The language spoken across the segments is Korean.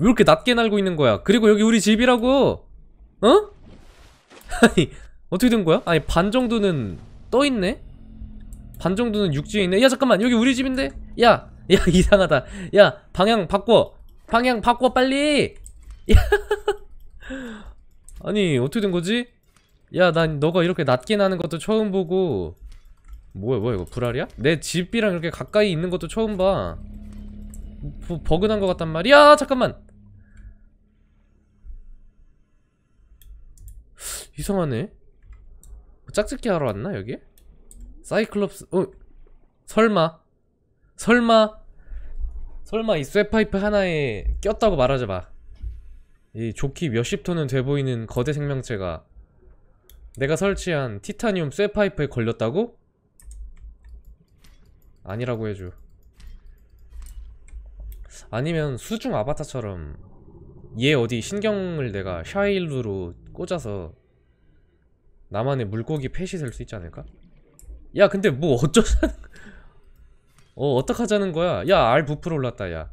왜 이렇게 낮게 날고 있는 거야? 그리고 여기 우리 집이라고! 어? 아니 어떻게 된 거야? 아니 반 정도는 떠있네? 반 정도는 육지에 있네? 야 잠깐만 여기 우리 집인데? 야! 야 이상하다 야 방향 바꿔 방향 바꿔 빨리 야 아니 어떻게 된 거지? 야난 너가 이렇게 낮게 나는 것도 처음 보고 뭐야 뭐야 이거 불알이야? 내 집이랑 이렇게 가까이 있는 것도 처음 봐 버, 버그난 것 같단 말이야 잠깐만 이상하네 뭐 짝짓기 하러 왔나 여기? 사이클롭스 어 설마 설마 설마 이 쇠파이프 하나에 꼈다고 말하지 마이 조끼 몇십 톤은 돼 보이는 거대 생명체가 내가 설치한 티타늄 쇠파이프에 걸렸다고? 아니라고 해줘 아니면 수중 아바타처럼 얘 어디 신경을 내가 샤일루로 꽂아서 나만의 물고기 펫이 될수 있지 않을까? 야 근데 뭐 어쩌자는 어 어떡하자는 거야 야 알 부풀어 올랐다 야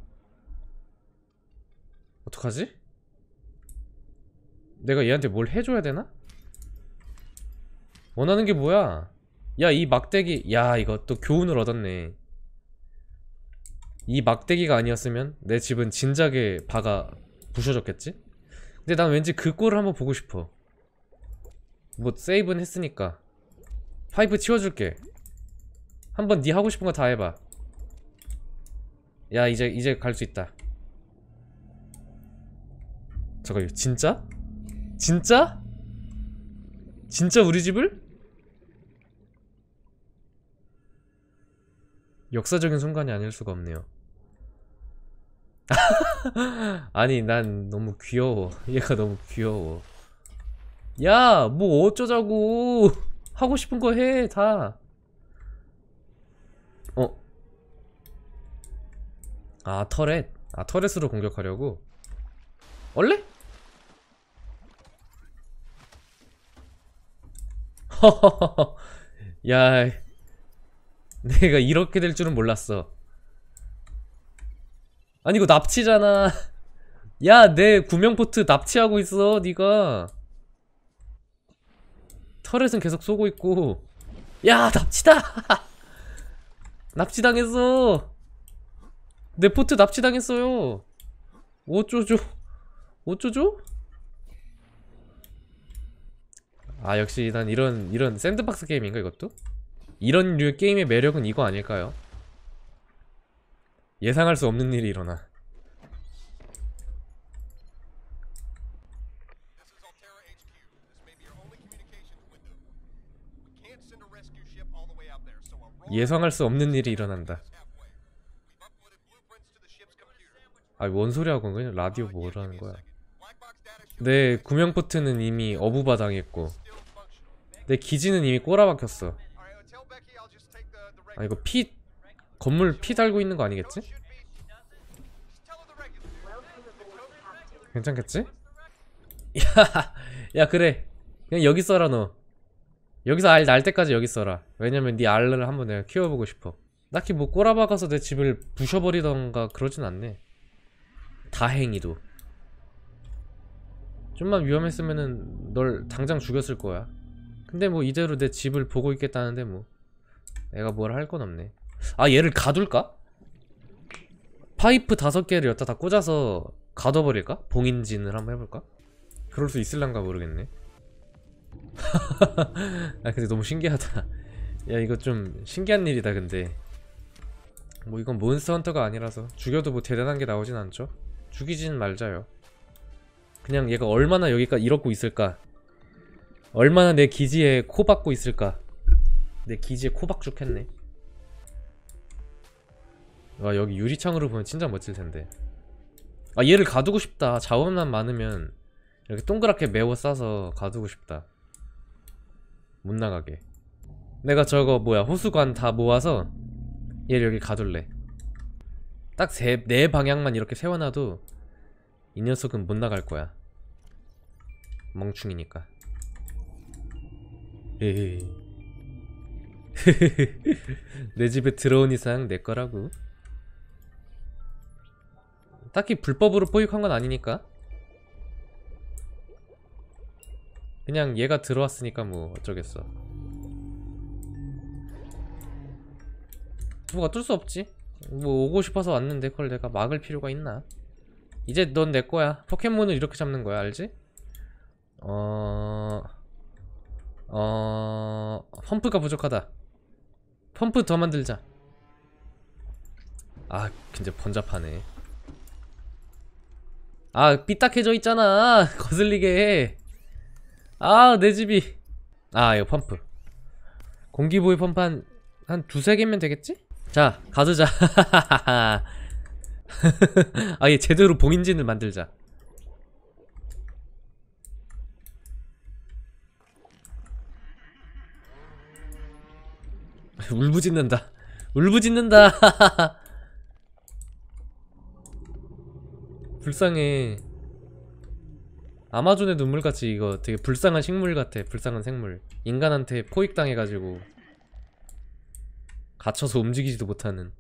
어떡하지? 내가 얘한테 뭘 해줘야 되나? 원하는 게 뭐야 야 이 막대기 야 이거 또 교훈을 얻었네 이 막대기가 아니었으면 내 집은 진작에 바가 부셔졌겠지? 근데 난 왠지 그 꼴을 한번 보고 싶어 뭐 세이브는 했으니까 파이브 치워줄게 한번 네 하고 싶은 거 다 해봐 야 이제 이제 갈 수 있다 잠깐만 진짜? 진짜? 진짜 우리 집을? 역사적인 순간이 아닐 수가 없네요 아니 난 너무 귀여워 얘가 너무 귀여워 야, 뭐 어쩌자고. 하고 싶은 거 해, 다. 어. 아, 터렛. 아, 터렛으로 공격하려고. 원래? 야, 내가 이렇게 될 줄은 몰랐어. 아니, 이거 납치잖아. 야, 내 구명포트 납치하고 있어, 네가 터렛은 계속 쏘고 있고 야 납치다! 납치당했어! 내 포트 납치당했어요 어쩌죠 어쩌죠? 아 역시 난 이런 이런 샌드박스 게임인가 이것도? 이런 류의 게임의 매력은 이거 아닐까요? 예상할 수 없는 일이 일어나 예상할 수 없는 일이 일어난다. 아 원소리 하고 그냥 라디오 뭐라는 거야. 내 구명포트는 이미 어부바 당했고 내 기지는 이미 꼬라박혔어. 아 이거 피 건물 피 달고 있는 거 아니겠지? 괜찮겠지? 야, 야 그래. 그냥 여기 써라 너. 여기서 알 날 때까지 여기 있어라 왜냐면 네 알을 한번 내가 키워보고 싶어 딱히 뭐 꼬라박아서 내 집을 부셔버리던가 그러진 않네 다행히도 좀만 위험했으면은 널 당장 죽였을 거야 근데 뭐 이대로 내 집을 보고 있겠다는데 뭐 내가 뭘 할 건 없네 아 얘를 가둘까? 파이프 다섯 개를 여기다 꽂아서 가둬버릴까? 봉인진을 한번 해볼까? 그럴 수 있을란가 모르겠네 아 근데 너무 신기하다 야 이거 좀 신기한 일이다 근데 뭐 이건 몬스터 헌터가 아니라서 죽여도 뭐 대단한 게 나오진 않죠 죽이진 말자요 그냥 얘가 얼마나 여기까지 이렇고 있을까 얼마나 내 기지에 코 박고 있을까 내 기지에 코박죽겠네와 여기 유리창으로 보면 진짜 멋질텐데 아 얘를 가두고 싶다 자원만 많으면 이렇게 동그랗게 메워 싸서 가두고 싶다 못 나가게 내가 저거 뭐야 호수관 다 모아서 얘를 여기 가둘래 딱 세, 네 방향만 이렇게 세워놔도 이 녀석은 못 나갈 거야 멍충이니까 에헤이 내 집에 들어온 이상 내 거라고 딱히 불법으로 포획한 건 아니니까 그냥 얘가 들어왔으니까 뭐 어쩌겠어 뭐가 뚫 수 없지 뭐 오고 싶어서 왔는데 그걸 내가 막을 필요가 있나 이제 넌 내 거야 포켓몬을 이렇게 잡는 거야 알지? 어... 어... 펌프가 부족하다 펌프 더 만들자 아 진짜 번잡하네 아 삐딱해져 있잖아 거슬리게 아, 내 집이. 아, 이거 펌프. 공기보이 펌프 한, 한 두세 개면 되겠지? 자, 가두자. 아, 얘 제대로 봉인진을 만들자. 울부짖는다. 울부짖는다. 불쌍해. 아마존의 눈물같이 이거 되게 불쌍한 식물 같아 불쌍한 생물 인간한테 포획당해가지고 갇혀서 움직이지도 못하는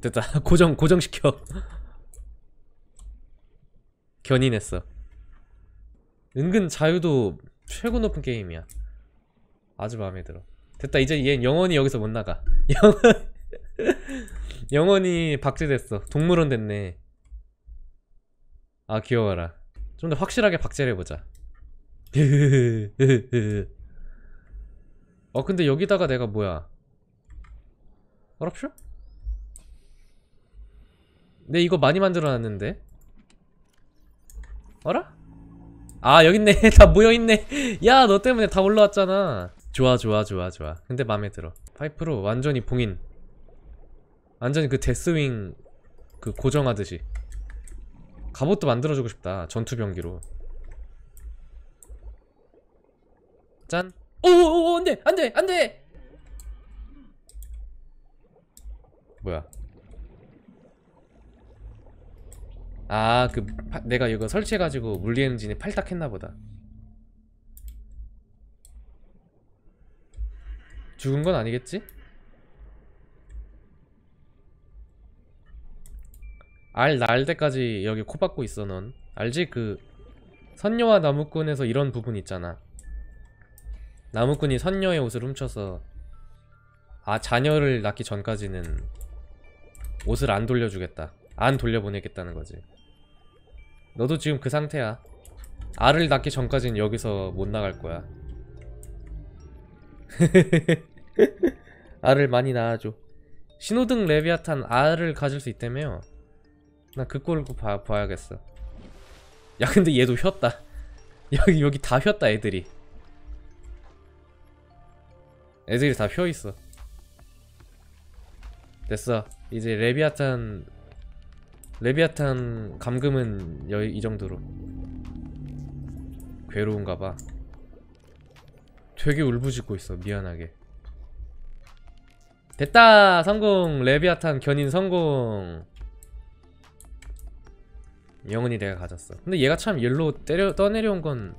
됐다 고정 고정시켜 견인했어 은근 자유도 최고 높은 게임이야 아주 마음에 들어 됐다 이제 얘 영원히 여기서 못 나가 영원 영원히 박제됐어 동물원 됐네 아 귀여워라 좀 더 확실하게 박제를 해보자 어 근데 여기다가 내가 뭐야 어랍쇼? 내 이거 많이 만들어놨는데 어라? 아 여깄네 다 모여있네 야너 때문에 다 올라왔잖아 좋아 좋아 좋아 좋아 근데 맘에 들어 파이프로 완전히 봉인 완전히 그 데스윙 그 고정하듯이 갑옷도 만들어주고 싶다 전투병기로 짠 오오오 안돼 안돼 안돼 뭐야 아 그 내가 이거 설치해가지고 물리 엔진이 팔딱했나보다 죽은 건 아니겠지? 알 날 때까지 여기 코 박고 있어 넌 알지? 그 선녀와 나무꾼에서 이런 부분 있잖아 나무꾼이 선녀의 옷을 훔쳐서 아 자녀를 낳기 전까지는 옷을 안 돌려주겠다 안 돌려보내겠다는 거지 너도 지금 그 상태야 알을 낳기 전까지는 여기서 못 나갈 거야 알을 많이 낳아줘 신호등 레비아탄 알을 가질 수 있다며 요 나그 꼴을 봐, 야겠어야 근데 얘도 휘었다 여기 여기 다 휘었다 애들이 애들이 다 휘어있어 됐어 이제 레비아탄 레비아탄 감금은 여, 이 정도로 괴로운가봐 되게 울부짖고 있어 미안하게 됐다 성공 레비아탄 견인 성공 영은이 내가 가졌어 근데 얘가 참 옐로 때려, 떠내려온 건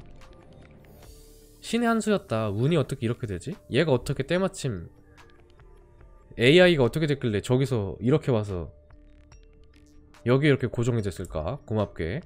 신의 한 수였다 운이 어떻게 이렇게 되지? 얘가 어떻게 때마침 AI가 어떻게 됐길래 저기서 이렇게 와서 여기 이렇게 고정이 됐을까? 고맙게